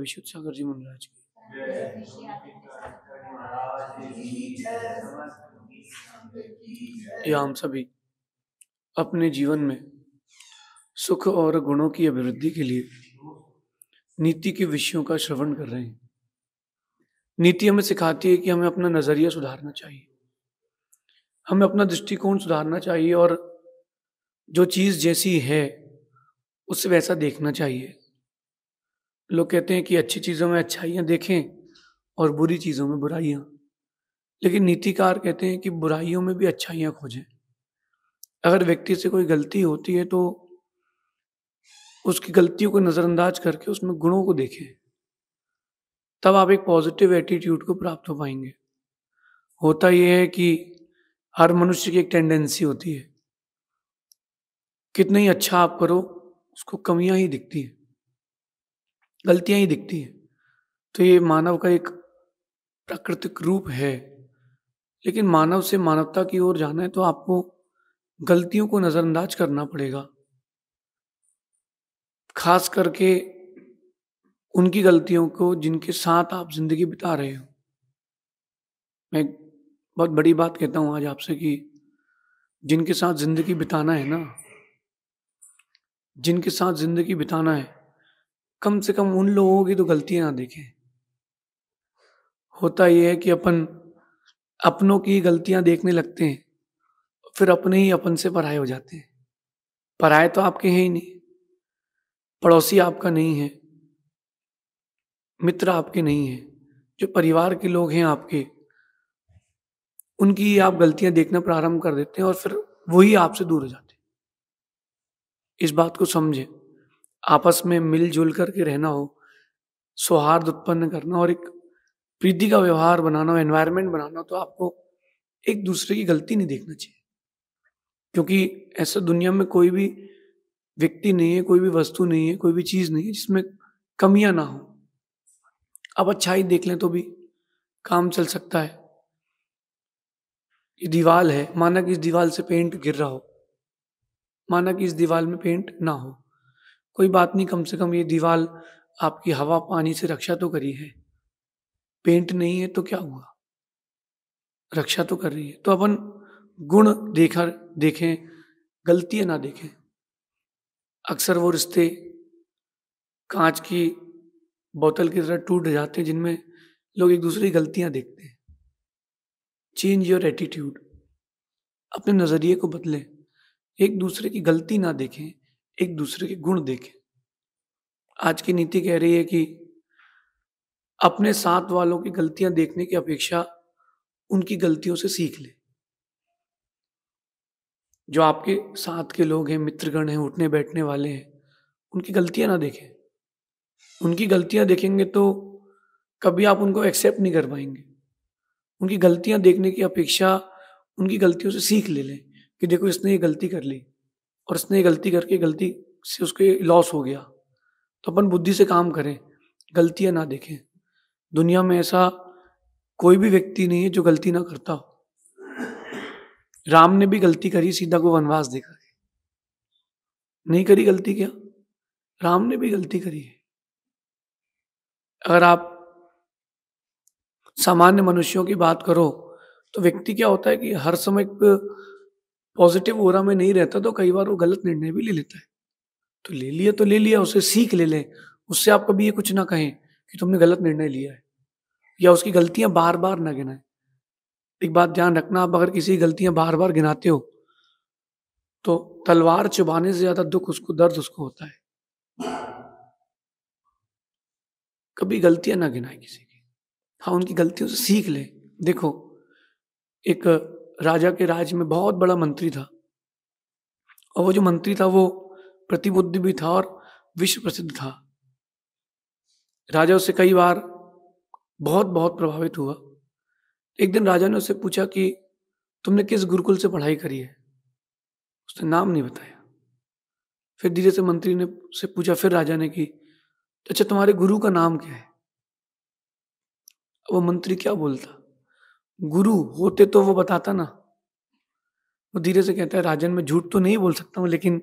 विशुद्ध सागर जी महाराज की या हम सभी अपने जीवन में सुख और गुणों की अभिवृद्धि के लिए नीति के विषयों का श्रवण कर रहे हैं नीति हमें सिखाती है कि हमें अपना नज़रिया सुधारना चाहिए हमें अपना दृष्टिकोण सुधारना चाहिए और जो चीज़ जैसी है उससे वैसा देखना चाहिए लोग कहते हैं कि अच्छी चीज़ों में अच्छाइयाँ देखें और बुरी चीज़ों में बुराइयाँ लेकिन नीतिकार कहते हैं कि बुराइयों में भी अच्छाइयाँ खोजें अगर व्यक्ति से कोई गलती होती है तो उसकी गलतियों को नज़रअंदाज करके उसमें गुणों को देखें तब आप एक पॉजिटिव एटीट्यूड को प्राप्त हो पाएंगे होता यह है कि हर मनुष्य की एक टेंडेंसी होती है कितना ही अच्छा आप करो उसको कमियां ही दिखती हैं गलतियां ही दिखती हैं तो ये मानव का एक प्राकृतिक रूप है लेकिन मानव से मानवता की ओर जाना है तो आपको गलतियों को नज़रअंदाज करना पड़ेगा खास करके उनकी गलतियों को जिनके साथ आप ज़िंदगी बिता रहे हो मैं बहुत बड़ी बात कहता हूँ आज आपसे कि जिनके साथ ज़िंदगी बिताना है ना जिनके साथ ज़िंदगी बिताना है कम से कम उन लोगों की तो गलतियां ना देखें होता यह है कि अपन अपनों की गलतियां देखने लगते हैं फिर अपने ही अपन से पराए हो जाते हैं पराए तो आपके हैं ही नहीं पड़ोसी आपका नहीं है मित्र आपके नहीं है जो परिवार के लोग हैं आपके उनकी आप गलतियां देखना प्रारंभ कर देते हैं और फिर वही आपसे दूर हो जाते हैं इस बात को समझें आपस में मिलजुल करके रहना हो सौहार्द उत्पन्न करना और एक प्रीति का व्यवहार बनाना हो एनवायरमेंट बनाना हो तो आपको एक दूसरे की गलती नहीं देखना चाहिए क्योंकि ऐसा दुनिया में कोई भी व्यक्ति नहीं है कोई भी वस्तु नहीं है कोई भी चीज़ नहीं है जिसमें कमियां ना हो आप अच्छाई देख लें तो भी काम चल सकता है ये दीवाल है माना कि इस दीवाल से पेंट गिर रहा हो माना कि इस दीवाल में पेंट ना हो कोई बात नहीं कम से कम ये दीवार आपकी हवा पानी से रक्षा तो करी है पेंट नहीं है तो क्या हुआ रक्षा तो कर रही है तो अपन गुण देखा देखें गलतियां ना देखें अक्सर वो रिश्ते कांच की बोतल की तरह टूट जाते हैं जिनमें लोग एक दूसरे की गलतियां देखते हैं चेंज योर एटीट्यूड अपने नज़रिए को बदलें एक दूसरे की गलती ना देखें एक दूसरे के गुण देखें आज की नीति कह रही है कि अपने साथ वालों की गलतियां देखने की अपेक्षा उनकी गलतियों से सीख ले जो आपके साथ के लोग हैं मित्रगण हैं उठने बैठने वाले हैं उनकी गलतियां ना देखें उनकी गलतियां देखेंगे तो कभी आप उनको एक्सेप्ट नहीं कर पाएंगे उनकी गलतियां देखने की अपेक्षा उनकी गलतियों से सीख ले लें कि देखो इसने ये गलती कर ली और उसने गलती करके गलती से उसके लॉस हो गया तो अपन बुद्धि से काम करें गलतियाँ ना देखें दुनिया में ऐसा कोई भी व्यक्ति नहीं है जो गलती ना करता हो राम ने भी गलती करी सीता को वनवास देकर नहीं करी गलती क्या राम ने भी गलती करी है अगर आप सामान्य मनुष्यों की बात करो तो व्यक्ति क्या होता है कि हर समय पॉजिटिव ओरा में नहीं रहता तो कई बार वो गलत निर्णय भी ले लेता है तो ले लिया तो ले लिया उसे सीख ले लें उससे आप कभी ये कुछ ना कहें कि तुमने गलत निर्णय लिया है या उसकी गलतियां बार बार ना गिनाएं एक बात ध्यान रखना आप अगर किसी गलतियां बार बार गिनाते हो तो तलवार चुबाने से ज्यादा दुख उसको दर्द उसको होता है कभी गलतियां ना गिनाएं किसी की हाँ उनकी गलतियों से सीख ले देखो एक राजा के राज में बहुत बड़ा मंत्री था और वो जो मंत्री था वो प्रतिबुद्ध भी था और विश्व प्रसिद्ध था राजा उससे कई बार बहुत बहुत प्रभावित हुआ एक दिन राजा ने उससे पूछा कि तुमने किस गुरुकुल से पढ़ाई करी है उसने नाम नहीं बताया फिर धीरे से मंत्री ने से पूछा फिर राजा ने कि अच्छा तुम्हारे गुरु का नाम क्या है वो मंत्री क्या बोलता गुरु होते तो वो बताता ना वो धीरे से कहता है राजन मैं झूठ तो नहीं बोल सकता हूँ लेकिन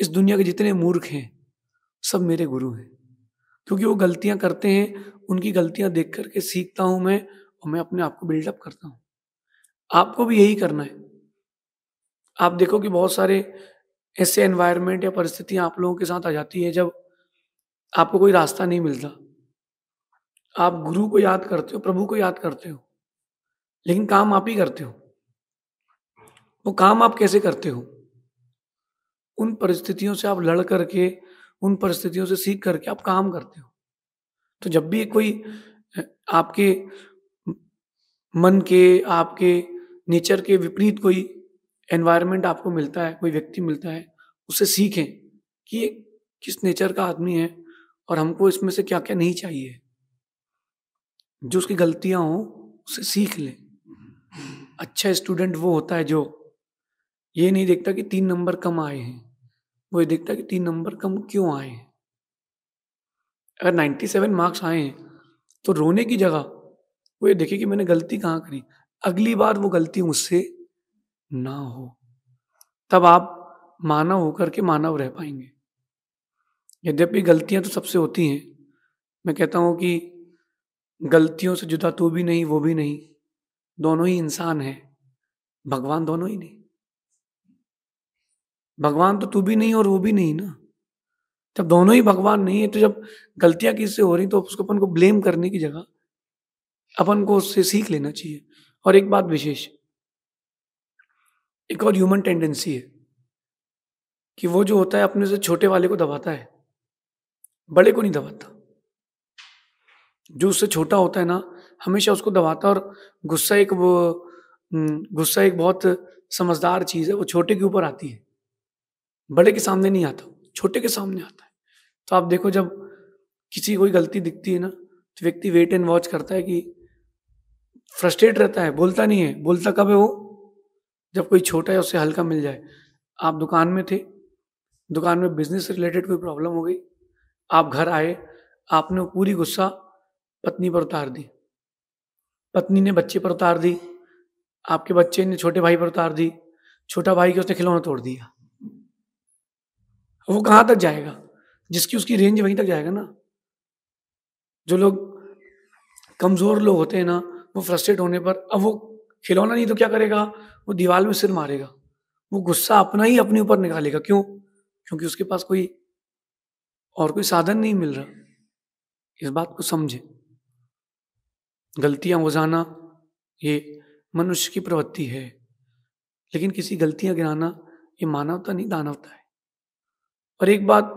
इस दुनिया के जितने मूर्ख हैं सब मेरे गुरु हैं क्योंकि वो गलतियां करते हैं उनकी गलतियां देख करके सीखता हूँ मैं और मैं अपने आप को बिल्डअप करता हूँ आपको भी यही करना है आप देखो कि बहुत सारे ऐसे एनवायरमेंट या परिस्थितियाँ आप लोगों के साथ आ जाती है जब आपको कोई रास्ता नहीं मिलता आप गुरु को याद करते हो प्रभु को याद करते हो लेकिन काम आप ही करते हो वो काम आप कैसे करते हो उन परिस्थितियों से आप लड़ करके उन परिस्थितियों से सीख करके आप काम करते हो तो जब भी कोई आपके मन के आपके नेचर के विपरीत कोई एनवायरनमेंट आपको मिलता है कोई व्यक्ति मिलता है उससे सीखें कि ये किस नेचर का आदमी है और हमको इसमें से क्या क्या नहीं चाहिए जो उसकी गलतियां हों उसे सीख लें अच्छा स्टूडेंट वो होता है जो ये नहीं देखता कि तीन नंबर कम आए हैं वो ये देखता कि तीन नंबर कम क्यों आए हैं अगर 97 मार्क्स आए हैं तो रोने की जगह वो ये देखे कि मैंने गलती कहाँ करी अगली बार वो गलती मुझसे ना हो तब आप मानव होकर के मानव रह पाएंगे यद्यपि गलतियां तो सबसे होती हैं मैं कहता हूँ कि गलतियों से जुदा तू भी नहीं वो भी नहीं दोनों ही इंसान है भगवान दोनों ही नहीं भगवान तो तू भी नहीं और वो भी नहीं ना जब दोनों ही भगवान नहीं है तो जब गलतियां किससे हो रही तो उसको अपन को ब्लेम करने की जगह अपन को उससे सीख लेना चाहिए और एक बात विशेष एक और ह्यूमन टेंडेंसी है कि वो जो होता है अपने से छोटे वाले को दबाता है बड़े को नहीं दबाता जो उससे छोटा होता है ना हमेशा उसको दबाता और गुस्सा एक वो गुस्सा एक बहुत समझदार चीज़ है वो छोटे के ऊपर आती है बड़े के सामने नहीं आता छोटे के सामने आता है तो आप देखो जब किसी कोई गलती दिखती है ना तो व्यक्ति वेट एंड वॉच करता है कि फ्रस्ट्रेट रहता है बोलता नहीं है बोलता कब है वो जब कोई छोटा है उससे हल्का मिल जाए आप दुकान में थे दुकान में बिजनेस रिलेटेड कोई प्रॉब्लम हो गई आप घर आए आपने पूरी गुस्सा पत्नी पर उतार दी पत्नी ने बच्चे पर उतार दी आपके बच्चे ने छोटे भाई पर उतार दी छोटा भाई के उसने खिलौना तोड़ दिया वो कहां तक जाएगा जिसकी उसकी रेंज वहीं तक जाएगा ना जो लोग कमजोर लोग होते हैं ना वो फ्रस्ट्रेट होने पर अब वो खिलौना नहीं तो क्या करेगा वो दीवार में सिर मारेगा वो गुस्सा अपना ही अपने ऊपर निकालेगा क्यों क्योंकि उसके पास कोई और कोई साधन नहीं मिल रहा इस बात को समझे गलतियां जाना ये मनुष्य की प्रवृत्ति है लेकिन किसी गलतियां गिराना ये मानवता नहीं दानवता है और एक बात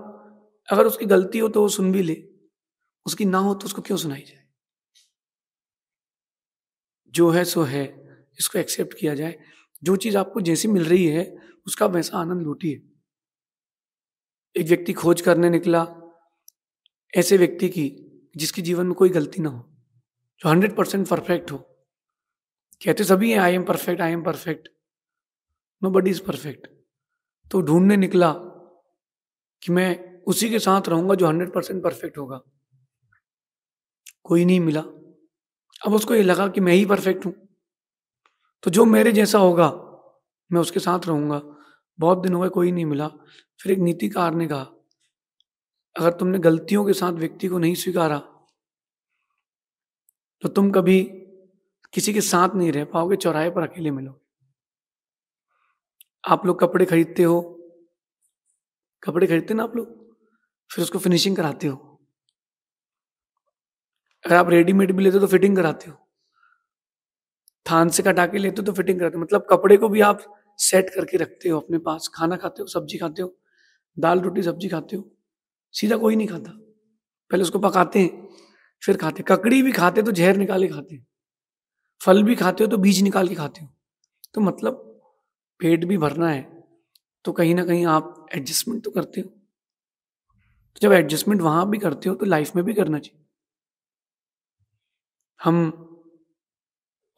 अगर उसकी गलती हो तो वो सुन भी ले उसकी ना हो तो उसको क्यों सुनाई जाए जो है सो है इसको एक्सेप्ट किया जाए जो चीज आपको जैसी मिल रही है उसका वैसा आनंद लूटिए एक व्यक्ति खोज करने निकला ऐसे व्यक्ति की जिसके जीवन में कोई गलती ना हो जो हंड्रेड परसेंट परफेक्ट हो कहते सभी हैं I am perfect I am perfect nobody is perfect तो ढूंढने निकला कि मैं उसी के साथ रहूंगा जो हंड्रेड परसेंट परफेक्ट होगा कोई नहीं मिला अब उसको ये लगा कि मैं ही परफेक्ट हूं तो जो मेरे जैसा होगा मैं उसके साथ रहूंगा बहुत दिन हो गए कोई नहीं मिला फिर एक नीतिकार ने कहा अगर तुमने गलतियों के साथ व्यक्ति को नहीं स्वीकारा तो तुम कभी किसी के साथ नहीं रह पाओगे चौराहे पर अकेले मिलोगे आप लोग कपड़े खरीदते हो कपड़े खरीदते ना आप लोग फिर उसको फिनिशिंग कराते हो अगर आप रेडीमेड भी लेते हो तो फिटिंग कराते हो थान से कटा के लेते हो तो फिटिंग कराते हो मतलब कपड़े को भी आप सेट करके रखते हो अपने पास खाना खाते हो सब्जी खाते हो दाल रोटी सब्जी खाते हो सीधा कोई नहीं खाता पहले उसको पकाते हैं फिर खाते ककड़ी भी खाते तो जहर निकाल के खाते फल भी खाते हो तो बीज निकाल के खाते हो तो मतलब पेट भी भरना है तो कहीं ना कहीं आप एडजस्टमेंट तो करते हो तो जब एडजस्टमेंट वहां भी करते हो तो लाइफ में भी करना चाहिए हम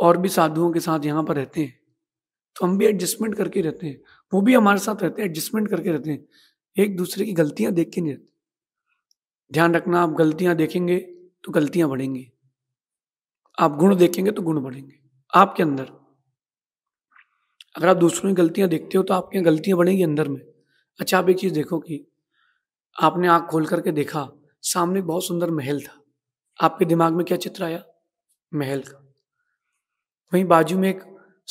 और भी साधुओं के साथ यहां पर रहते हैं तो हम भी एडजस्टमेंट करके रहते हैं वो भी हमारे साथ रहते हैं एडजस्टमेंट करके रहते हैं एक दूसरे की गलतियां देख के नहीं रहते ध्यान रखना आप गलतियां देखेंगे तो गलतियां बढ़ेंगी आप गुण देखेंगे तो गुण बढ़ेंगे आपके अंदर अगर आप दूसरों की गलतियां देखते हो तो आपके गलतियां बढ़ेंगी अंदर में अच्छा आप एक चीज़ देखो कि आपने आंख खोल करके देखा सामने बहुत सुंदर महल था आपके दिमाग में क्या चित्र आया महल का वहीं बाजू में एक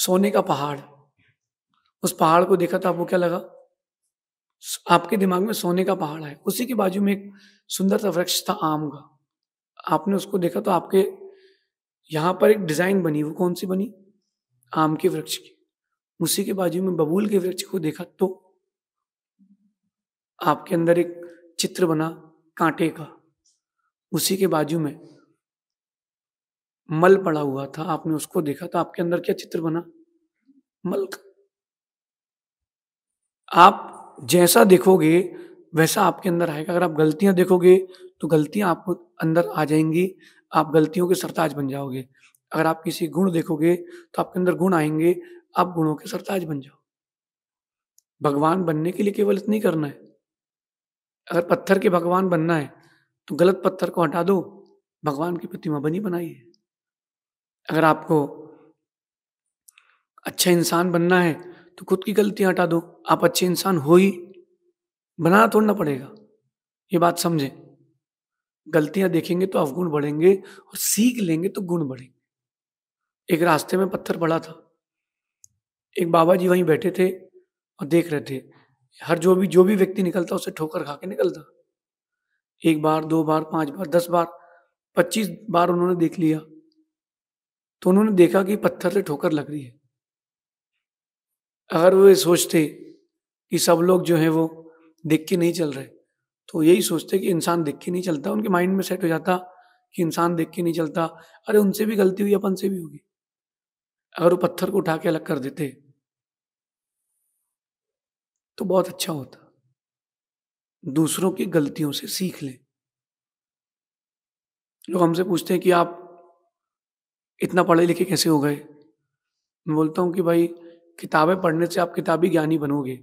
सोने का पहाड़ उस पहाड़ को देखा तो आपको क्या लगा आपके दिमाग में सोने का पहाड़ है उसी के बाजू में एक सुंदर सा वृक्ष था आम का आपने उसको देखा तो आपके यहाँ पर एक डिज़ाइन बनी वो कौन सी बनी आम के वृक्ष की उसी के बाजू में बबूल के वृक्ष को देखा तो आपके अंदर एक चित्र बना कांटे का उसी के बाजू में मल पड़ा हुआ था आपने उसको देखा तो आपके अंदर क्या चित्र बना मल का आप जैसा देखोगे वैसा आपके अंदर आएगा अगर आप गलतियां देखोगे तो गलतियां आपको अंदर आ जाएंगी आप गलतियों के सरताज बन जाओगे अगर आप किसी गुण देखोगे तो आपके अंदर गुण आएंगे आप गुणों के सरताज बन जाओ भगवान बनने के लिए केवल इतनी करना है अगर पत्थर के भगवान बनना है तो गलत पत्थर को हटा दो भगवान की प्रतिमा बनी बनाई है अगर आपको अच्छा इंसान बनना है तो खुद की गलतियां हटा दो आप अच्छे इंसान हो ही बनाना तोड़ना पड़ेगा ये बात समझें गलतियां देखेंगे तो अवगुण बढ़ेंगे और सीख लेंगे तो गुण बढ़ेंगे एक रास्ते में पत्थर पड़ा था एक बाबा जी वहीं बैठे थे और देख रहे थे हर जो भी जो भी व्यक्ति निकलता उसे ठोकर खा के निकलता एक बार दो बार पांच बार दस बार पच्चीस बार उन्होंने देख लिया तो उन्होंने देखा कि पत्थर से ठोकर लग रही है अगर वो ये सोचते कि सब लोग जो है वो देख के नहीं चल रहे तो यही सोचते कि इंसान देख के नहीं चलता उनके माइंड में सेट हो जाता कि इंसान देख के नहीं चलता अरे उनसे भी गलती हुई अपन से भी होगी अगर वो पत्थर को उठा के अलग कर देते तो बहुत अच्छा होता दूसरों की गलतियों से सीख लें लोग हमसे पूछते हैं कि आप इतना पढ़े लिखे कैसे हो गए मैं बोलता हूँ कि भाई किताबें पढ़ने से आप किताबी ज्ञानी बनोगे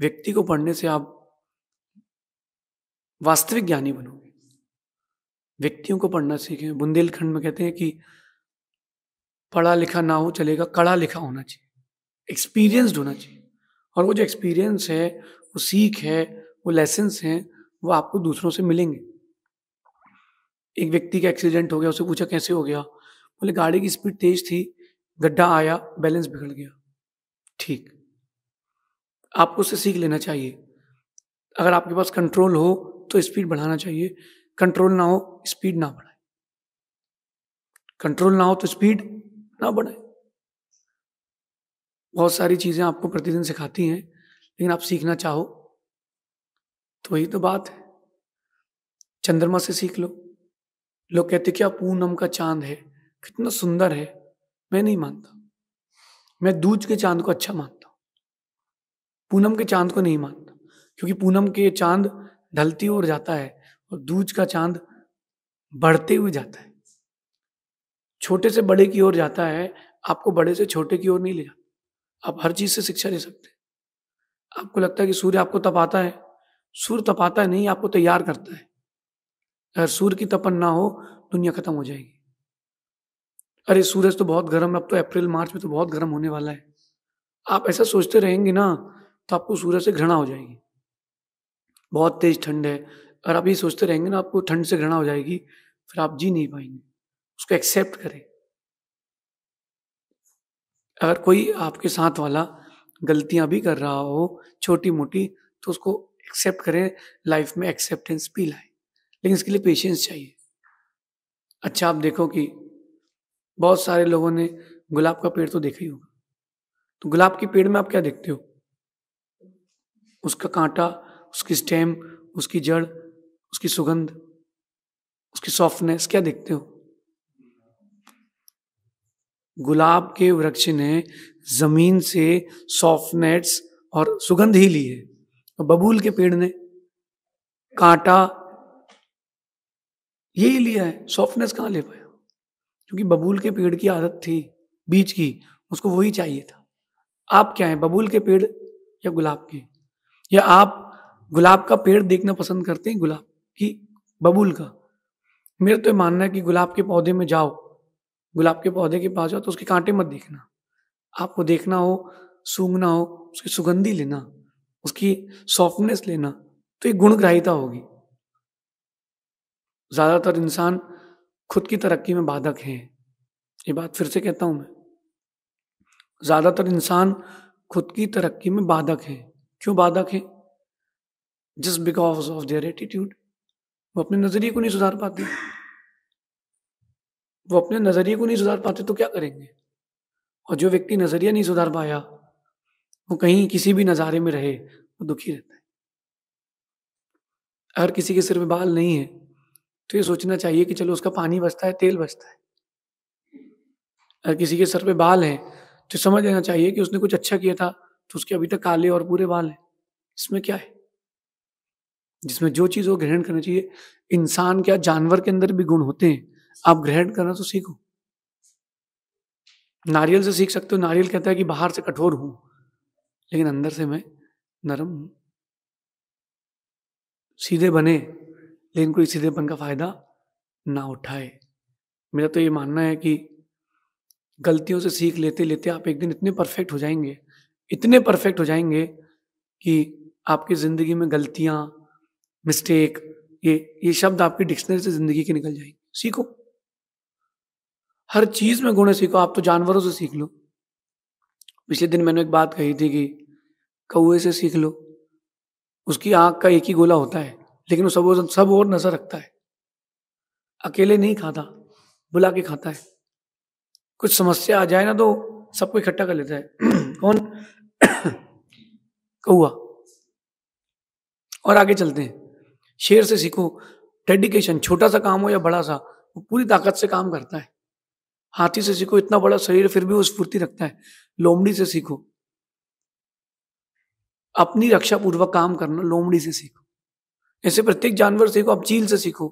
व्यक्ति को पढ़ने से आप वास्तविक ज्ञानी बनोगे व्यक्तियों को पढ़ना सीखें बुंदेलखंड में कहते हैं कि पढ़ा लिखा ना हो चलेगा कड़ा लिखा होना चाहिए एक्सपीरियंसड होना चाहिए और वो जो एक्सपीरियंस है वो सीख है वो लेसन्स हैं वो आपको दूसरों से मिलेंगे एक व्यक्ति का एक्सीडेंट हो गया उसे पूछा कैसे हो गया बोले गाड़ी की स्पीड तेज थी गड्ढा आया बैलेंस बिगड़ गया ठीक आपको उसे सीख लेना चाहिए अगर आपके पास कंट्रोल हो तो स्पीड बढ़ाना चाहिए कंट्रोल ना हो स्पीड ना बढ़ाए कंट्रोल ना हो तो स्पीड ना बढ़ाए बहुत सारी चीज़ें आपको प्रतिदिन सिखाती हैं लेकिन आप सीखना चाहो तो यही तो बात है चंद्रमा से सीख लो लोग कहते क्या पूनम का चांद है कितना सुंदर है मैं नहीं मानता मैं दूज के चांद को अच्छा मानता हूं पूनम के चांद को नहीं मानता क्योंकि पूनम के चांद ढलती ओर जाता है और दूज का चांद बढ़ते हुए जाता है छोटे से बड़े की ओर जाता है आपको बड़े से छोटे की ओर नहीं ले जाता आप हर चीज से शिक्षा ले सकते आपको लगता है कि सूर्य आपको तपाता है सूर्य तपाता है नहीं आपको तैयार करता है अगर सूर्य की तपन ना हो दुनिया खत्म हो जाएगी अरे सूरज तो बहुत गर्म है अब तो अप्रैल मार्च में तो बहुत गर्म होने वाला है आप ऐसा सोचते रहेंगे ना तो आपको सूरज से घृणा हो जाएगी बहुत तेज़ ठंड है अगर आप ये सोचते रहेंगे ना आपको ठंड से घृणा हो जाएगी फिर आप जी नहीं पाएंगे उसको एक्सेप्ट करें अगर कोई आपके साथ वाला गलतियां भी कर रहा हो छोटी मोटी तो उसको एक्सेप्ट करें लाइफ में एक्सेप्टेंस भी लाए लेकिन इसके लिए पेशेंस चाहिए अच्छा आप देखो कि बहुत सारे लोगों ने गुलाब का पेड़ तो देखा ही होगा तो गुलाब के पेड़ में आप क्या देखते हो उसका कांटा उसकी स्टेम उसकी जड़ उसकी सुगंध उसकी सॉफ्टनेस क्या देखते हो गुलाब के वृक्ष ने जमीन से सॉफ्टनेस और सुगंध ही ली है बबूल के पेड़ ने कांटा यही लिया है सॉफ्टनेस कहां ले पाया क्योंकि बबूल के पेड़ की आदत थी बीज की उसको वही चाहिए था आप क्या है बबूल के पेड़ या गुलाब के या आप गुलाब का पेड़ देखना पसंद करते हैं गुलाब की बबूल का मेरा तो मानना है कि गुलाब के पौधे में जाओ गुलाब के पौधे के पास जाओ तो उसके कांटे मत देखना आपको देखना हो सूंघना हो उसकी सुगंधी लेना उसकी सॉफ्टनेस लेना तो एक गुणग्राहिता होगी ज़्यादातर इंसान खुद की तरक्की में बाधक है ये बात फिर से कहता हूं मैं ज़्यादातर इंसान खुद की तरक्की में बाधक है क्यों बाधक है just because of their attitude वो अपने नजरिए को नहीं सुधार पाते वो अपने नजरिए को नहीं सुधार पाते तो क्या करेंगे और जो व्यक्ति नजरिया नहीं सुधार पाया वो कहीं किसी भी नज़ारे में रहे वो दुखी रहता है अगर किसी के सिर में बाल नहीं है तो ये सोचना चाहिए कि चलो उसका पानी बचता है तेल बचता है अगर किसी के सर पे बाल है तो समझ लेना चाहिए कि उसने कुछ अच्छा किया था तो उसके अभी तक काले और पूरे बाल हैं इसमें क्या है जिसमें जो चीज़ वो ग्रहण करना चाहिए इंसान क्या जानवर के अंदर भी गुण होते हैं आप ग्रहण करना तो सीखो नारियल से सीख सकते हो नारियल कहता है कि बाहर से कठोर हूं लेकिन अंदर से मैं नरम हूं सीधे बने लेकिन कोई सीधेपन का फायदा ना उठाए मेरा तो ये मानना है कि गलतियों से सीख लेते लेते आप एक दिन इतने परफेक्ट हो जाएंगे इतने परफेक्ट हो जाएंगे कि आपकी ज़िंदगी में गलतियां मिस्टेक ये ये शब्द आपकी डिक्शनरी से जिंदगी की निकल जाएगी सीखो हर चीज में गुण सीखो आप तो जानवरों से सीख लो पिछले दिन मैंने एक बात कही थी कि कौए से सीख लो उसकी आंख का एक ही गोला होता है लेकिन वो सब सब और नजर रखता है अकेले नहीं खाता बुला के खाता है कुछ समस्या आ जाए ना तो सबको इकट्ठा कर लेता है कौन कौआ और आगे चलते हैं शेर से सीखो डेडिकेशन छोटा सा काम हो या बड़ा सा वो पूरी ताकत से काम करता है हाथी से सीखो इतना बड़ा शरीर फिर भी वो स्फूर्ति रखता है लोमड़ी से सीखो अपनी रक्षा पूर्वक काम करना लोमड़ी से सीखो ऐसे प्रत्येक जानवर सीखो आप चील से सीखो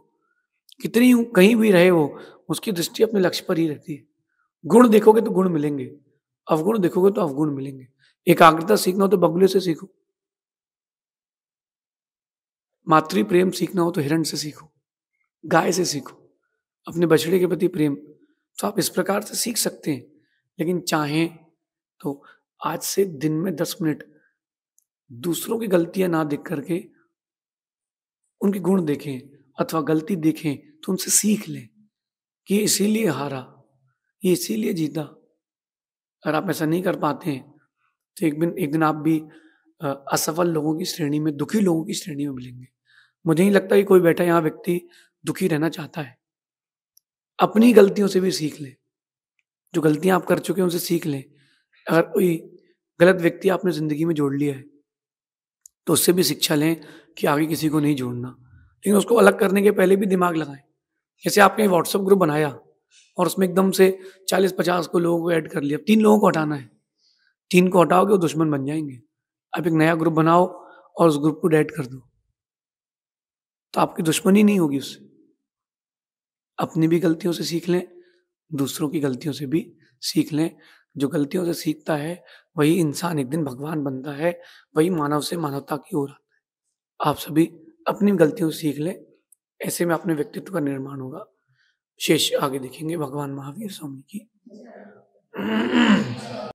कितनी कहीं भी रहे हो उसकी दृष्टि अपने लक्ष्य पर ही रहती है गुण देखोगे तो गुण मिलेंगे अवगुण देखोगे तो अवगुण मिलेंगे एकाग्रता सीखना हो तो बगुले से सीखो मातृ प्रेम सीखना हो तो हिरण से सीखो गाय से सीखो अपने बछड़े के प्रति प्रेम तो आप इस प्रकार से सीख सकते हैं लेकिन चाहें तो आज से दिन में दस मिनट दूसरों की गलतियां ना देख करके उनके गुण देखें अथवा गलती देखें तो उनसे सीख लें कि ये इसीलिए हारा ये इसीलिए जीता अगर आप ऐसा नहीं कर पाते हैं तो एक दिन एक दिन आप भी असफल लोगों की श्रेणी में दुखी लोगों की श्रेणी में मिलेंगे मुझे नहीं लगता कि कोई बैठा यहाँ व्यक्ति दुखी रहना चाहता है अपनी गलतियों से भी सीख लें जो गलतियाँ आप कर चुके हैं उनसे सीख लें अगर कोई गलत व्यक्ति आपने ज़िंदगी में जोड़ लिया है तो उससे भी शिक्षा लें कि आगे किसी को नहीं जोड़ना लेकिन उसको अलग करने के पहले भी दिमाग लगाएं जैसे आपने व्हाट्सअप ग्रुप बनाया और उसमें एकदम से चालीस पचास को लोगों को ऐड कर लिया तीन लोगों को हटाना है तीन को हटाओगे वो दुश्मन बन जाएंगे आप एक नया ग्रुप बनाओ और उस ग्रुप को डेड कर दो तो आपकी दुश्मनी नहीं होगी उससे अपनी भी गलतियों से सीख लें दूसरों की गलतियों से भी सीख लें जो गलतियों से सीखता है वही इंसान एक दिन भगवान बनता है वही मानव से मानवता की ओर आता है आप सभी अपनी गलतियों से सीख लें ऐसे में अपने व्यक्तित्व का निर्माण होगा शेष आगे देखेंगे भगवान महावीर स्वामी की